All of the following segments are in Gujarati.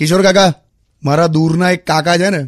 કિશોર કાકા મારા દૂરના એક કાકા છે ને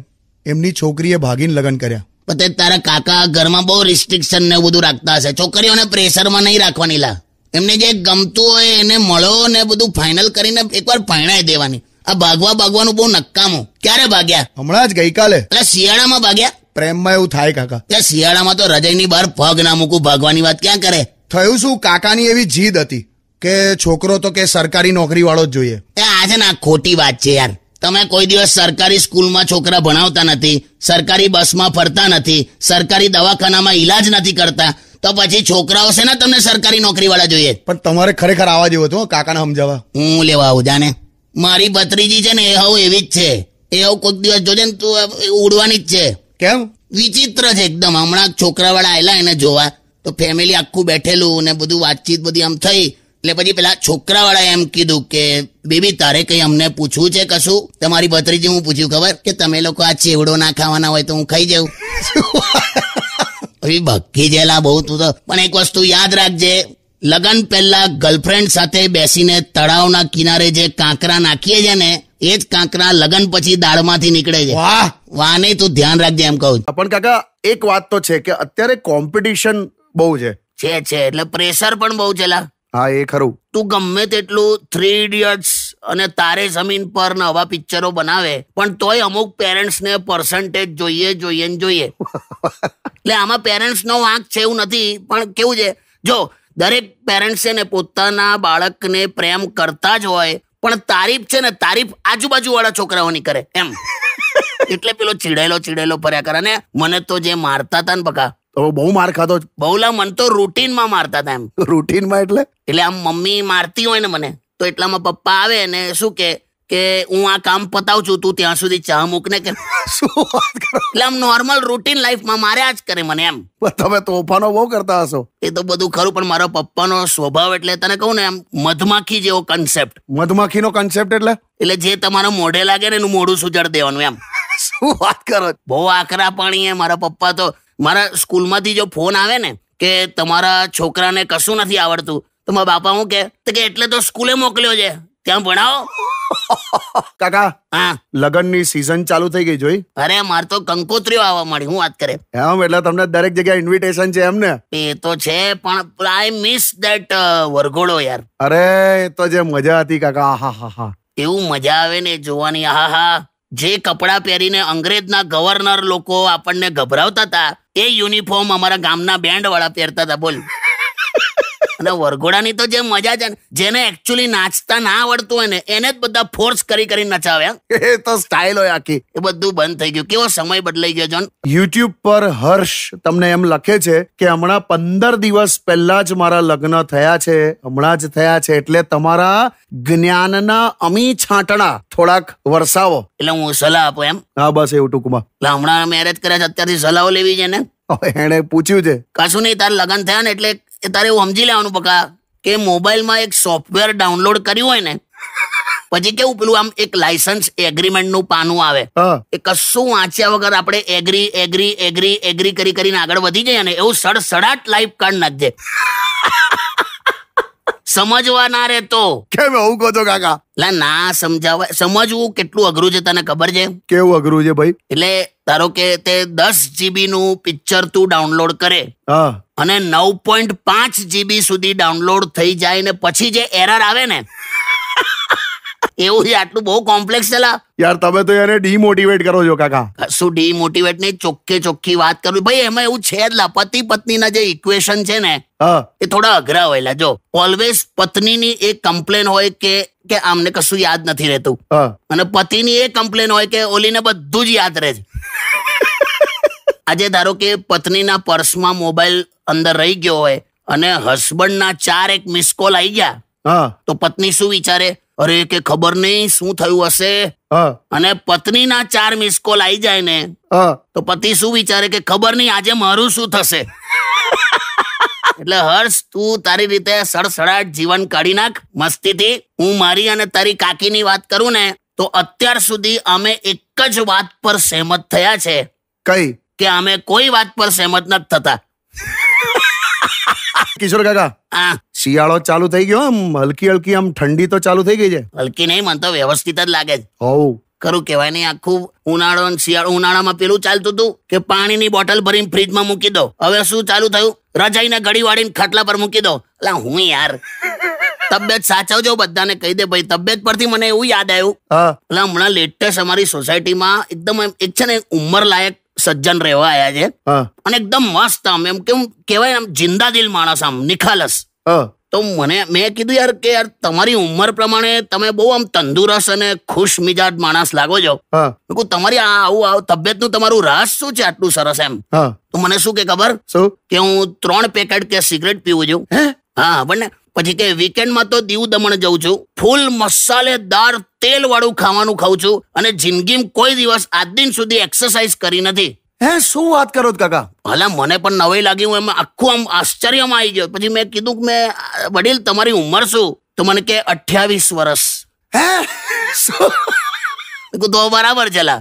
એમની છોકરીએ ભાગીને લગ્ન કર્યા પતે તારા કાકા ઘરમાં બહુ રિસ્ટ્રિક્શન ને બધું રાખતા હશે છોકરીઓને પ્રેશરમાં નહીં રાખવાની લા એમને જે ગમતું હોય એને મળો ને બધું ફાઇનલ કરીને એકવાર પરણાઈ દેવાની આ ભાગવા ભાગવાનું બહુ નક્કામું ક્યારે ભાગ્યા હમણાં જ ગઈકાલે એટલે શિયાળામાં ભાગ્યા પ્રેમમાં એવું થાય કાકા ત્યાં શિયાળામાં તો રજયની બહાર પગ ના મૂકું ભાગવાની વાત ક્યાં કરે થયું શું કાકાની એવી જીદ હતી કે છોકરો તો કે સરકારી નોકરી વાળો જ જોઈએ એ આ છે ને આ ખોટી વાત છે યાર તમે કોઈ દિવસ સરકારી સ્કૂલમાં છોકરા ભણાવતા નથી સરકારી બસમાં ફરતા નથી સરકારી દવાખાનામાં ઈલાજ નથી કરતા તો પછી છોકરાઓ છે ને તમને સરકારી નોકરી વાળા જોઈએ પણ તમારે ખરેખર આવવા જેવું હતું હો, કાકાને સમજાવવા હું લેવા આવું જાને મારી ભત્રીજી છે ને એ હવ એવી જ છે એ હવ કોઈક દિવસ જોજે ને તું ઉડવાની જ છે કેમ વિચિત્ર છે એકદમ હમણાં છોકરાવાળા આવેલા એને જોવા તો ફેમિલી આખું બેઠેલું ને બધું વાતચીત બધી આમ થઈ એટલે પછી પેલા છોકરા વાળા એમ કીધું કે બેબી તારે કઈ અમને પૂછવું છે કશું તમારી ભત્રીજી હું પૂછ્યું ખબર કે તમે લોકો આ ચેવડો ના ખાવાના હોય તો હું ખાઈ જાઉં ભક્કી જેલા બહુ તું તો પણ એક વસ્તુ યાદ રાખજે લગન પહેલા ગર્લફ્રેન્ડ સાથે બેસીને તળાવના કિનારે જે કાંકરા નાખીએ છે ને એ જ કાંકરા લગન પછી દાળમાંથી નીકળે છે વાહ વાહ નહીં તું ધ્યાન રાખજે એમ કહું પણ કાકા એક વાત તો છે કે અત્યારે કોમ્પિટિશન બહુ છે છે છે એટલે પ્રેશર પણ બહુ છે હા એ ખરું તું ગમે તેટલું થ્રી ઇડિયટ્સ અને તારે જમીન પર નવા પિક્ચરો બનાવે પણ તોય અમુક પેરેન્ટ્સ ને પર્સન્ટેજ જોઈએ જોઈએ ને જોઈએ એટલે આમાં પેરેન્ટ્સનો વાંક છે એવું નથી પણ કેવું છે જો દરેક પેરેન્ટ્સ છે ને પોતાના બાળકને પ્રેમ કરતા જ હોય પણ તારીફ છે ને તારીફ આજુબાજુ આજુબાજુવાળા છોકરાઓની કરે એમ એટલે પેલો ચીડેલો ચીડેલો ફર્યા કરે ને મને તો જે મારતા હતા ને બકા તમે બહુ માર ખાધો બહુલા મન તો રૂટીનમાં મારતા હતા એમ રૂટીનમાં એટલે એટલે આમ મમ્મી મારતી હોય ને મને તો એટલામાં પપ્પા આવે ને શું કે કે હું આ કામ પતાવું છું તું ત્યાં સુધી ચા મૂકને કે શું વાત કરો એટલે આમ નોર્મલ રૂટીન લાઈફમાં મારે આ જ કરે મને એમ તમે તોફાનો બહુ કરતા હશો એ તો બધું ખરું પણ મારા પપ્પાનો સ્વભાવ એટલે તને કહું ને એમ મધમાખી જેવો કન્સેપ્ટ મધમાખીનો કન્સેપ્ટ એટલે એટલે જે તમારો મોઢે લાગે ને એનું મોઢું સુજળ દેવાનું એમ શું વાત કરો બહુ આકરા પાણી એ મારા પપ્પા તો મારા સ્કૂલમાંથી જો ફોન આવે ને કે તમારા છોકરાને કશું નથી આવડતું તો મારા બાપા હું કે કે એટલે તો સ્કૂલે મોકલ્યો છે ત્યાં ભણાવો કાકા હા લગનની સીઝન ચાલુ થઈ ગઈ જોઈ અરે માર તો કંકોત્રીઓ આવવા મળી હું વાત કરે એમ એટલે તમને દરેક જગ્યાએ ઇન્વિટેશન છે એમ ને એ તો છે પણ આઈ મિસ ધેટ વરઘોડો યાર અરે તો જે મજા હતી કાકા આહા હા હા એવું મજા આવે ને જોવાની આહા હા જે કપડાં પહેરીને અંગ્રેજના ગવર્નર લોકો આપણને ગભરાવતા હતા એ યુનિફોર્મ અમારા ગામના બેન્ડવાળા પહેરતા હતા બોલ અને વરઘોડાની તો જે મજા છે ને જેને એકચ્યુઅલી નાચતા ના આવડતું હોય ને એને જ બધા ફોર્સ કરી કરી નચાવ્યા એ તો સ્ટાઇલ હોય આખી એ બધું બંધ થઈ ગયું કેવો સમય બદલાઈ ગયો જોન યુટ્યુબ પર હર્ષ તમને એમ લખે છે કે હમણાં પંદર દિવસ પહેલા જ મારા લગ્ન થયા છે હમણાં જ થયા છે એટલે તમારા જ્ઞાનના અમી છાંટણા થોડાક વરસાવો એટલે હું સલાહ આપું એમ હા બસ એવું ટૂંકમાં એટલે હમણાં મેરેજ કર્યા છે અત્યારથી સલાહો લેવી છે ને એણે પૂછ્યું છે કશું નહીં તાર લગ્ન થયા ને એટલે એ તારે સમજી લેવાનું બકા કે મોબાઈલમાં એક સોફ્ટવેર ડાઉનલોડ કર્યું હોય ને પછી કેવું પેલું આમ એક લાયસન્સ એગ્રીમેન્ટનું પાનું આવે એ કશું વાંચ્યા વગર આપણે એગ્રી એગ્રી એગ્રી એગ્રી કરી કરીને આગળ વધી જઈએ ને એવું સડસડાટ લાઈફ કાર્ડ નાખજે સમજવા ના તો કેમ એવું કહો છો કાકા લા ના સમજાવવા સમજવું કેટલું અઘરું છે તને ખબર છે કેવું અઘરું છે ભાઈ એટલે ધારો કે તે દસ જીબી નું પિક્ચર તું ડાઉનલોડ કરે અને નવ પોઈન્ટ પાંચ જીબી સુધી ડાઉનલોડ થઈ જાય ને પછી જે એરર આવે ને એવું આટલું બહુ કોમ્પ્લેક્સ ચલા યાર તમે તો એને ડીમોટિવેટ કરો છો કાકા શું ડીમોટિવેટ નહીં ચોખ્ખે ચોખ્ખી વાત કરું ભાઈ એમાં એવું છે જ પતિ પત્નીના જે ઇક્વેશન છે ને એ થોડા અઘરા હોય જો ઓલવેઝ પત્નીની એક કમ્પ્લેન હોય કે કે આમને કશું યાદ નથી રહેતું અને પતિની એ કમ્પ્લેન હોય કે ઓલીને બધું જ યાદ રહે છે આજે ધારો કે પત્નીના પર્સમાં મોબાઈલ અંદર રહી ગયો હોય અને હસબન્ડના ચાર એક મિસ કોલ આવી ગયા તો પત્ની શું વિચારે અરે કે ખબર નહીં શું થયું હશે અને પત્નીના ચાર મિસ કોલ આવી જાય ને તો પતિ શું વિચારે કે ખબર નહીં આજે મારું શું થશે એટલે હર્ષ તું તારી રીતે સડસડાટ જીવન કાઢી નાખ મસ્તીથી હું મારી અને તારી કાકીની વાત કરું ને તો અત્યાર સુધી અમે એક જ વાત પર સહેમત થયા છે કઈ કે અમે કોઈ વાત પર સહેમત નથી થતા કિશોર કાકા શિયાળો ચાલુ થઈ ગયો આમ હલકી હલકી આમ ઠંડી તો ચાલુ થઈ ગઈ છે હલકી નહીં મને તો વ્યવસ્થિત જ લાગે છે હોવ ખરું કેવાય નહીં આખું ઉનાળો શિયાળો ઉનાળામાં પેલું ચાલતું હતું કે પાણીની બોટલ ભરીને ફ્રીજમાં મૂકી દો હવે શું ચાલુ થયું રજાઈને ઘડી વાળીને ખાટલા પર મૂકી દો એટલે હું યાર તબિયત સાચવજો બધાને કહી દે ભાઈ તબિયત પરથી મને એવું યાદ આવ્યું એટલે હમણાં લેટેસ્ટ અમારી સોસાયટીમાં એકદમ એક છે ને ઉંમર લાયક સજ્જન રહેવા આવ્યા છે અને એકદમ મસ્ત આમ એમ કેમ કેવાય આમ જિંદા દિલ માણસ આમ નિખાલસ તો મને મેં કીધું યાર કે યાર તમારી ઉંમર પ્રમાણે તમે બહુ આમ તંદુરસ્ત અને ખુશ મિજાજ માણસ લાગો છો કહું તમારી આ આવું આવું તબિયત નું તમારું રાસ શું છે આટલું સરસ એમ તો મને શું કે ખબર શું કે હું ત્રણ પેકેટ કે સિગરેટ પીવું છું હા પણ પછી કે વીકેન્ડમાં તો દીવ દમણ જઉં છું ફૂલ મસાલેદાર તેલ વાળું ખાવાનું ખાઉં છું અને જિંદગીમાં કોઈ દિવસ આજ દિન સુધી એક્સરસાઇઝ કરી નથી હે શું વાત કરો કાકા ભલા મને પણ નવાઈ લાગી હું એમાં આખું આમ આશ્ચર્યમાં આવી ગયો પછી મેં કીધું કે મેં વડીલ તમારી ઉંમર શું તો મને કે અઠ્યાવીસ વર્ષ હે તો બરાબર ચલા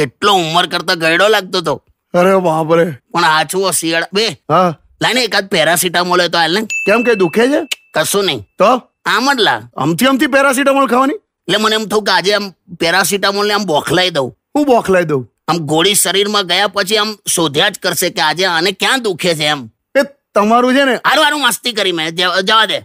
કેટલો ઉંમર કરતા ગયડો લાગતો તો અરે બાપ રે પણ આછું શિયાળા બે હા લાઈને એકાદ પેરાસિટામોલ તો હાલ ને કેમ કે દુખે છે કશું નહીં તો આમ જ અમથી આમથી પેરાસિટામોલ ખાવાની એટલે મને એમ થયું કે આજે આમ પેરાસિટામોલ ને આમ બોખલાઈ દઉં હું બોખલાઈ દઉં આમ ગોળી શરીરમાં ગયા પછી આમ શોધ્યા જ કરશે કે આજે આને ક્યાં દુખે છે એમ એ તમારું છે ને હારું હારું મસ્તી કરી મેં જવા દે